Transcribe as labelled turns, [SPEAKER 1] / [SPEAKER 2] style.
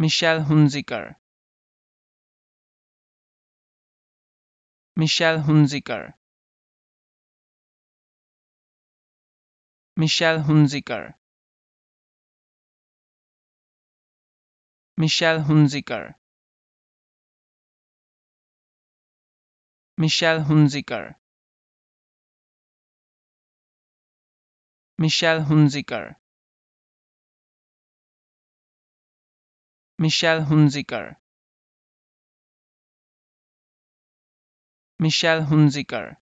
[SPEAKER 1] Michelle Hunziker Michelle Hunziker Michelle Hunziker Michelle Hunziker Michelle Hunziker Michelle Hunziker Michelle Hunziker Michelle Hunziker